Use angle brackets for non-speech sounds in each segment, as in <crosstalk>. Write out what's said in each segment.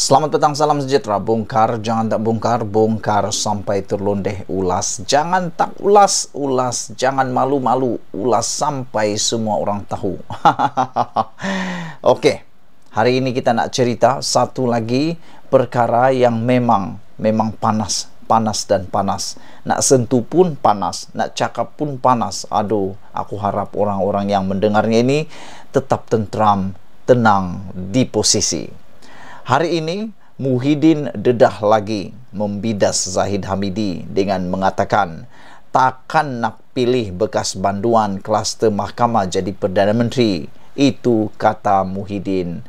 Selamat petang, salam sejahtera. Bongkar, jangan tak bongkar, bongkar sampai terlundeh ulas. Jangan tak ulas, ulas. Jangan malu-malu, ulas sampai semua orang tahu. <laughs> Okey, hari ini kita nak cerita satu lagi perkara yang memang, memang panas. Panas dan panas. Nak sentuh pun panas, nak cakap pun panas. Aduh, aku harap orang-orang yang mendengarnya ini tetap tentram, tenang di posisi. Hari ini, Muhyiddin dedah lagi membidas Zahid Hamidi dengan mengatakan takkan nak pilih bekas banduan kluster mahkamah jadi Perdana Menteri. Itu kata Muhyiddin.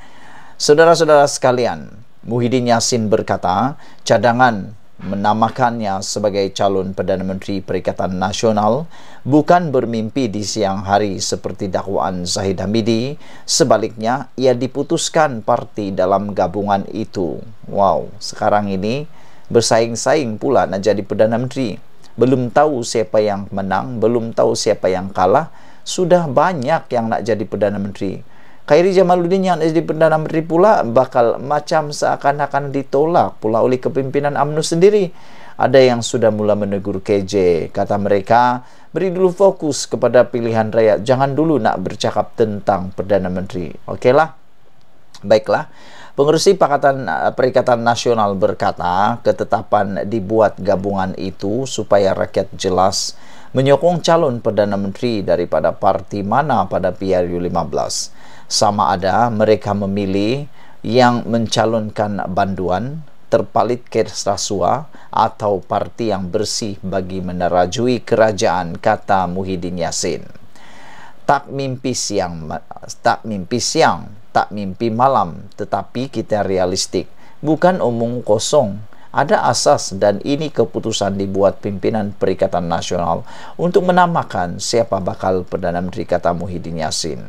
Saudara-saudara sekalian, Muhyiddin Yassin berkata cadangan menamakannya sebagai calon Perdana Menteri Perikatan Nasional bukan bermimpi di siang hari seperti dakwaan Zahid Hamidi. Sebaliknya, ia diputuskan parti dalam gabungan itu. Wow, sekarang ini bersaing-saing pula nak jadi Perdana Menteri. Belum tahu siapa yang menang, belum tahu siapa yang kalah, sudah banyak yang nak jadi Perdana Menteri. Khairi Jamaluddin yang jadi Perdana Menteri pula bakal macam seakan-akan ditolak pula oleh kepimpinan UMNO sendiri. Ada yang sudah mula menegur KJ. Kata mereka, beri dulu fokus kepada pilihan rakyat. Jangan dulu nak bercakap tentang Perdana Menteri. Oke lah. Baiklah. Pengurusi Pakatan Perikatan Nasional berkata, ketetapan dibuat gabungan itu supaya rakyat jelas menyokong calon Perdana Menteri daripada parti mana pada PRU 15. Sama ada mereka memilih yang mencalonkan banduan, terpalit ke rasuah atau parti yang bersih bagi menerajui kerajaan kata Muhyiddin Yassin. Tak mimpi siang, tak mimpi siang, tak mimpi malam, tetapi kita realistik, bukan omong kosong ada asas dan ini keputusan dibuat pimpinan Perikatan Nasional untuk menamakan siapa bakal Perdana Menteri kata Muhyiddin Yassin.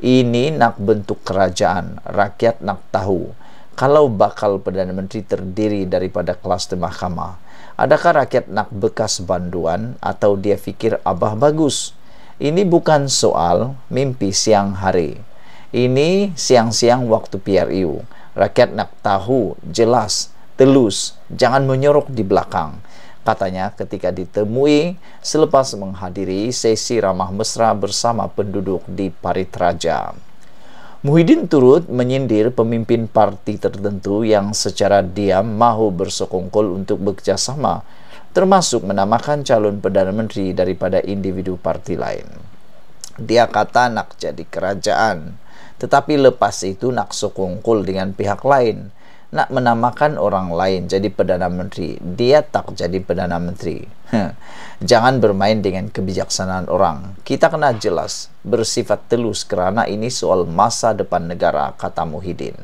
Ini nak bentuk kerajaan, rakyat nak tahu kalau bakal Perdana Menteri terdiri daripada kelas di mahkamah. Adakah rakyat nak bekas banduan atau dia fikir abah bagus? Ini bukan soal mimpi siang hari. Ini siang-siang waktu PRU. Rakyat nak tahu jelas telus, jangan menyorok di belakang. Katanya ketika ditemui selepas menghadiri sesi ramah mesra bersama penduduk di Parit Raja. Muhyiddin turut menyindir pemimpin parti tertentu yang secara diam mahu bersokongkol untuk bekerjasama, termasuk menamakan calon Perdana Menteri daripada individu parti lain. Dia kata nak jadi kerajaan, tetapi lepas itu nak sokongkol dengan pihak lain – nak menamakan orang lain jadi Perdana Menteri. Dia tak jadi Perdana Menteri. Jangan bermain dengan kebijaksanaan orang. Kita kena jelas, bersifat telus kerana ini soal masa depan negara, kata Muhyiddin.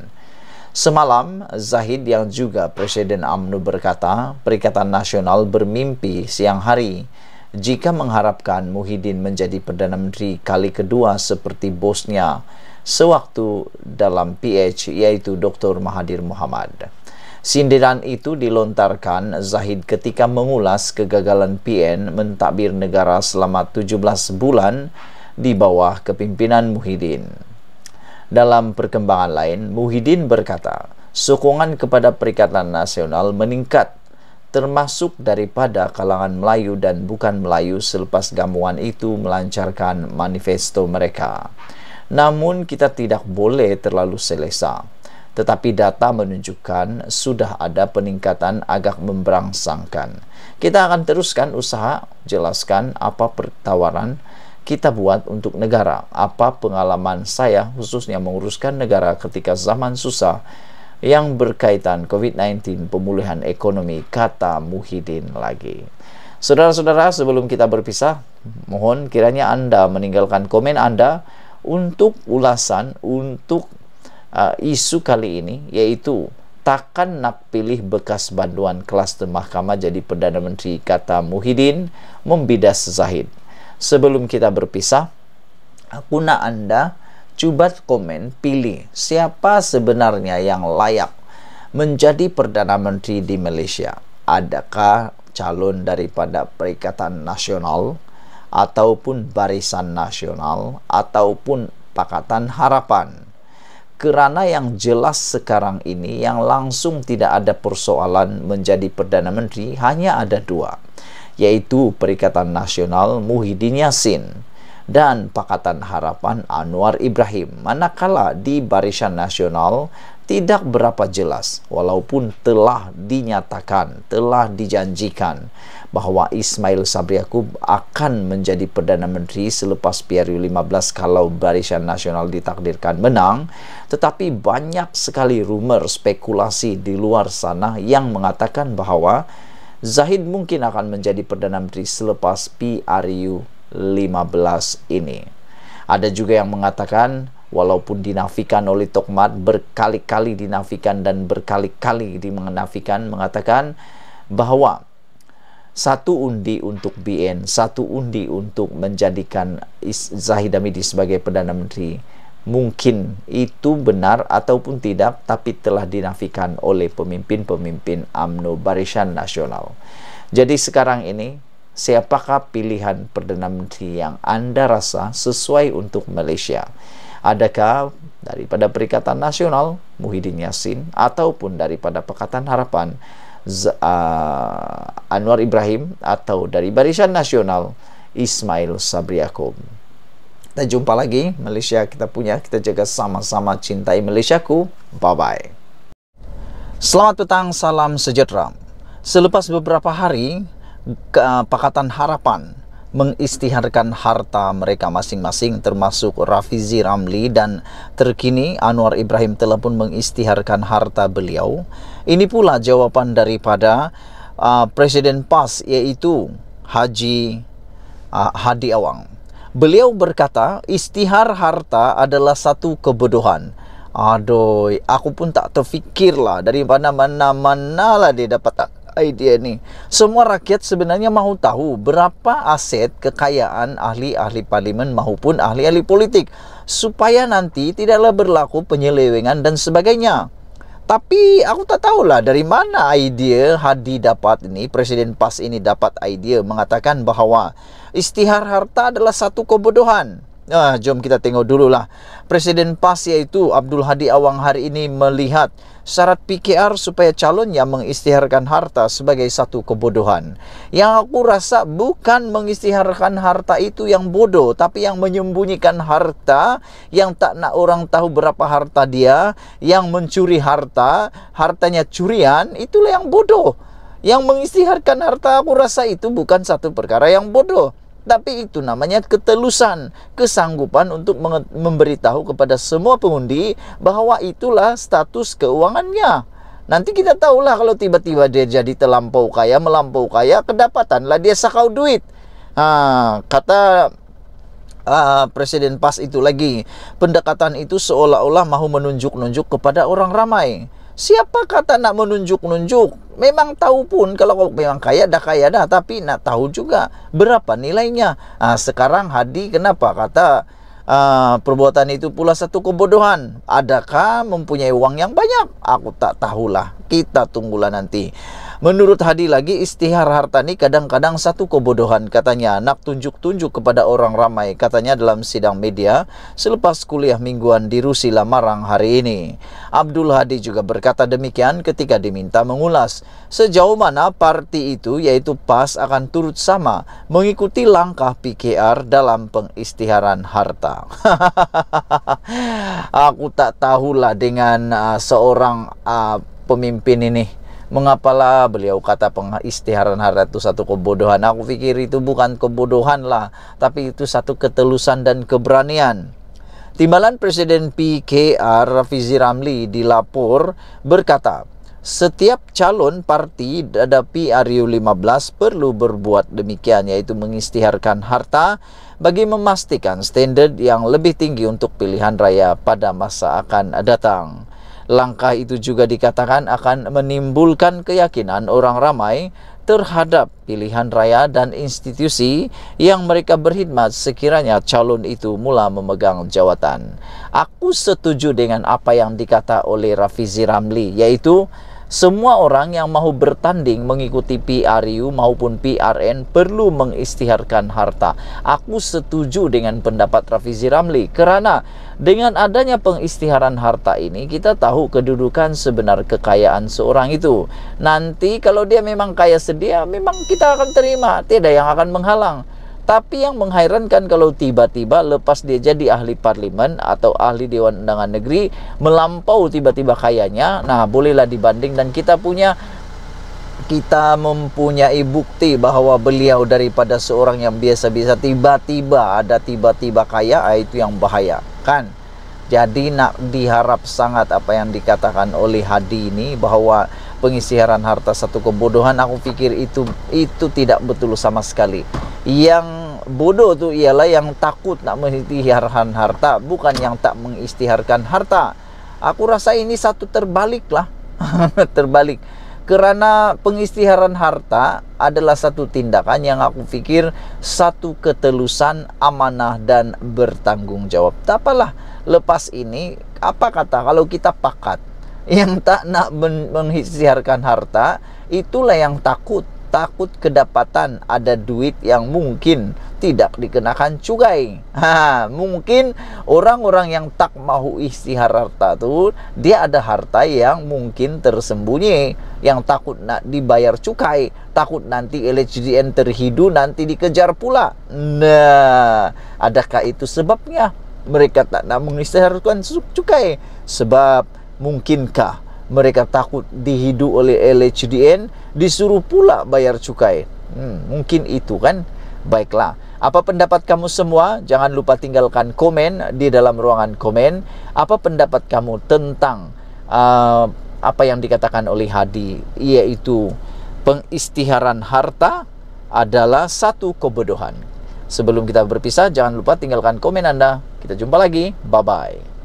Semalam, Zahid yang juga Presiden UMNO berkata, Perikatan Nasional bermimpi siang hari jika mengharapkan Muhyiddin menjadi Perdana Menteri kali kedua seperti bosnya sewaktu dalam PH yaitu Dr. Mahathir Muhammad. Sindiran itu dilontarkan Zahid ketika mengulas kegagalan PN mentadbir negara selama 17 bulan di bawah kepimpinan Muhyiddin. Dalam perkembangan lain, Muhyiddin berkata, sokongan kepada Perikatan Nasional meningkat termasuk daripada kalangan Melayu dan bukan Melayu selepas gamuan itu melancarkan manifesto mereka. Namun kita tidak boleh terlalu selesa. Tetapi data menunjukkan sudah ada peningkatan agak memberangsangkan. Kita akan teruskan usaha jelaskan apa pertawaran kita buat untuk negara. Apa pengalaman saya khususnya menguruskan negara ketika zaman susah yang berkaitan COVID-19 pemulihan ekonomi kata Muhyiddin lagi. Saudara-saudara, sebelum kita berpisah, mohon kiranya Anda meninggalkan komen Anda untuk ulasan untuk uh, isu kali ini yaitu takkan nak pilih bekas banduan kelas di mahkamah jadi Perdana Menteri kata Muhyiddin membidas Zahid. Sebelum kita berpisah, aku nak anda cuba komen pilih siapa sebenarnya yang layak menjadi Perdana Menteri di Malaysia. Adakah calon daripada Perikatan Nasional ataupun Barisan Nasional ataupun Pakatan Harapan. Kerana yang jelas sekarang ini yang langsung tidak ada persoalan menjadi Perdana Menteri hanya ada dua, yaitu Perikatan Nasional Muhyiddin Yassin dan Pakatan Harapan Anwar Ibrahim. Manakala di barisan nasional tidak berapa jelas walaupun telah dinyatakan, telah dijanjikan bahwa Ismail Sabri Yaakob akan menjadi Perdana Menteri selepas PRU 15 kalau Barisan Nasional ditakdirkan menang. Tetapi banyak sekali rumor spekulasi di luar sana yang mengatakan bahwa Zahid mungkin akan menjadi Perdana Menteri selepas PRU 15 ini. Ada juga yang mengatakan walaupun dinafikan oleh Tokmat berkali-kali dinafikan dan berkali-kali dimenafikan mengatakan bahwa satu undi untuk BN, satu undi untuk menjadikan Zahid Hamidi sebagai Perdana Menteri. Mungkin itu benar ataupun tidak, tapi telah dinafikan oleh pemimpin-pemimpin AMNO Barisan Nasional. Jadi sekarang ini siapakah pilihan Perdana Menteri yang Anda rasa sesuai untuk Malaysia? Adakah daripada Perikatan Nasional Muhyiddin Yassin ataupun daripada Pakatan Harapan Z uh, Anwar Ibrahim atau dari Barisan Nasional Ismail Sabri Yaakob? Kita jumpa lagi Malaysia kita punya kita jaga sama-sama cintai Malaysiaku bye bye Selamat petang salam sejahtera Selepas beberapa hari ke, ah, Pakatan Harapan mengistiharkan harta mereka masing-masing termasuk Rafizi Ramli dan terkini Anwar Ibrahim telah pun mengistiharkan harta beliau. Ini pula jawapan daripada uh, Presiden PAS iaitu Haji uh, Hadi Awang. Beliau berkata, istihar harta adalah satu kebodohan. Aduh, aku pun tak terfikirlah dari mana-mana-mana lah dia dapat tak idea ni. Semua rakyat sebenarnya mahu tahu berapa aset kekayaan ahli-ahli parlimen maupun ahli-ahli politik supaya nanti tidaklah berlaku penyelewengan dan sebagainya. Tapi aku tak tahulah dari mana idea Hadi dapat ini, Presiden PAS ini dapat idea mengatakan bahawa istihar harta adalah satu kebodohan. Nah, jom kita tengok dululah. Presiden PAS yaitu Abdul Hadi Awang hari ini melihat syarat PKR supaya calonnya mengistiharkan harta sebagai satu kebodohan. Yang aku rasa bukan mengistiharkan harta itu yang bodoh, tapi yang menyembunyikan harta, yang tak nak orang tahu berapa harta dia, yang mencuri harta, hartanya curian, itulah yang bodoh. Yang mengistiharkan harta aku rasa itu bukan satu perkara yang bodoh tapi itu namanya ketelusan, kesanggupan untuk memberitahu kepada semua pengundi bahwa itulah status keuangannya. Nanti kita tahulah kalau tiba-tiba dia jadi terlampau kaya, melampau kaya, kedapatanlah dia sakau duit. Nah, kata uh, Presiden Pas itu lagi, pendekatan itu seolah-olah mahu menunjuk-nunjuk kepada orang ramai. Siapa kata nak menunjuk-nunjuk? Memang tahu pun kalau memang kaya dah kaya dah tapi nak tahu juga berapa nilainya. Nah, sekarang Hadi kenapa kata uh, perbuatan itu pula satu kebodohan. Adakah mempunyai uang yang banyak? Aku tak tahulah. Kita tunggulah nanti. Menurut Hadi lagi istihar harta ini kadang-kadang satu kebodohan katanya nak tunjuk-tunjuk kepada orang ramai katanya dalam sidang media selepas kuliah mingguan di Rusi Lamarang hari ini. Abdul Hadi juga berkata demikian ketika diminta mengulas sejauh mana parti itu yaitu PAS akan turut sama mengikuti langkah PKR dalam pengistiharan harta. <laughs> Aku tak tahulah dengan uh, seorang uh, pemimpin ini Mengapalah beliau kata pengistiharan harta itu satu kebodohan. Aku pikir itu bukan kebodohan lah, tapi itu satu ketelusan dan keberanian. Timbalan Presiden PKR Rafizi Ramli di Lapor berkata, setiap calon parti hadapi RU 15 perlu berbuat demikian yaitu mengistiharkan harta bagi memastikan standar yang lebih tinggi untuk pilihan raya pada masa akan datang. Langkah itu juga dikatakan akan menimbulkan keyakinan orang ramai terhadap pilihan raya dan institusi yang mereka berkhidmat sekiranya calon itu mula memegang jawatan. Aku setuju dengan apa yang dikata oleh Rafizi Ramli yaitu semua orang yang mau bertanding mengikuti PRU maupun PRN perlu mengistiharkan harta. Aku setuju dengan pendapat Rafizi Ramli karena dengan adanya pengistiharan harta ini kita tahu kedudukan sebenar kekayaan seorang itu. Nanti kalau dia memang kaya sedia memang kita akan terima, tidak yang akan menghalang. Tapi yang mengherankan kalau tiba-tiba lepas dia jadi ahli parlimen atau ahli Dewan Undangan Negeri melampau tiba-tiba kayanya, nah bolehlah dibanding dan kita punya kita mempunyai bukti bahwa beliau daripada seorang yang biasa-biasa tiba-tiba ada tiba-tiba kaya ah, itu yang bahaya kan jadi nak diharap sangat apa yang dikatakan oleh Hadi ini bahwa pengisiharan harta satu kebodohan aku pikir itu itu tidak betul sama sekali yang Bodoh tuh ialah yang takut nak mengistiharkan harta, bukan yang tak mengistiharkan harta. Aku rasa ini satu terbalik lah. <laughs> terbalik. Kerana pengistiharan harta adalah satu tindakan yang aku pikir satu ketelusan, amanah dan bertanggung jawab. Tak apalah, lepas ini apa kata kalau kita pakat yang tak nak men- mengistiharkan harta itulah yang takut takut kedapatan ada duit yang mungkin tidak dikenakan cukai. <laughs> Ha, mungkin orang-orang yang tak mau istihar harta tuh dia ada harta yang mungkin tersembunyi, yang takut nak dibayar cukai, takut nanti LHDN terhidu nanti dikejar pula. Nah, adakah itu sebabnya mereka tak nak mengistiharkan cukai? Sebab mungkinkah mereka takut dihidu oleh LHDN, disuruh pula bayar cukai. Hmm, mungkin itu kan? Baiklah. Apa pendapat kamu semua? Jangan lupa tinggalkan komen di dalam ruangan komen. Apa pendapat kamu tentang uh, apa yang dikatakan oleh Hadi, yaitu pengistiharan harta adalah satu kebodohan. Sebelum kita berpisah, jangan lupa tinggalkan komen Anda. Kita jumpa lagi. Bye bye.